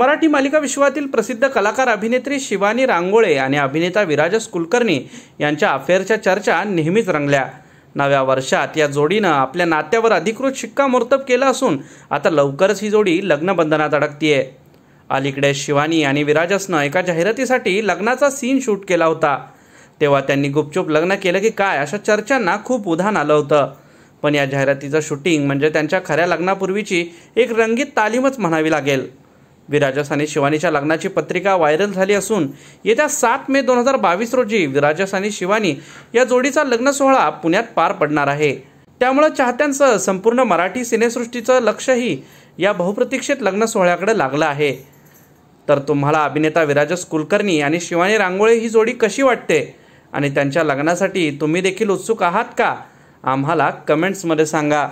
मराठी मालिका विश्वातील प्रसिद्ध कलाकार अभिनेत्री शिवानी रांगोळे आणि अभिनेता विराजस कुलकर्णी यांच्या अफेअरच्या चर्चा नेहमीच रंगल्या नव्या वर्षात या जोडीनं आपल्या नात्यावर अधिकृत शिक्कामोर्तब केलं असून आता लवकरच ही जोडी लग्नबंधनात अडकतीये अलीकडे शिवानी आणि विराजसनं एका जाहिरातीसाठी लग्नाचा सीन शूट केला होता तेव्हा त्यांनी गुपचूप लग्न केलं की काय अशा चर्चांना खूप उधाण आलं होतं पण या जाहिरातीचं शूटिंग म्हणजे त्यांच्या खऱ्या लग्नापूर्वीची एक रंगीत तालीमच म्हणावी लागेल विराजस आणि शिवानीच्या लग्नाची पत्रिका व्हायरल झाली असून येत्या सात मे दोन हजार बावीस रोजी विराजस आणि शिवानी या जोडीचा लग्न सोहळा पुण्यात पार पडणार आहे त्यामुळे चाहत्यांसह संपूर्ण मराठी सिनेसृष्टीचं लक्षही या बहुप्रतीक्षित लग्न सोहळ्याकडे लागलं आहे तर तुम्हाला अभिनेता विराजस कुलकर्णी आणि शिवानी रांगोळे ही जोडी कशी वाटते आणि त्यांच्या लग्नासाठी तुम्ही देखील उत्सुक आहात का आम्हाला कमेंट्समध्ये सांगा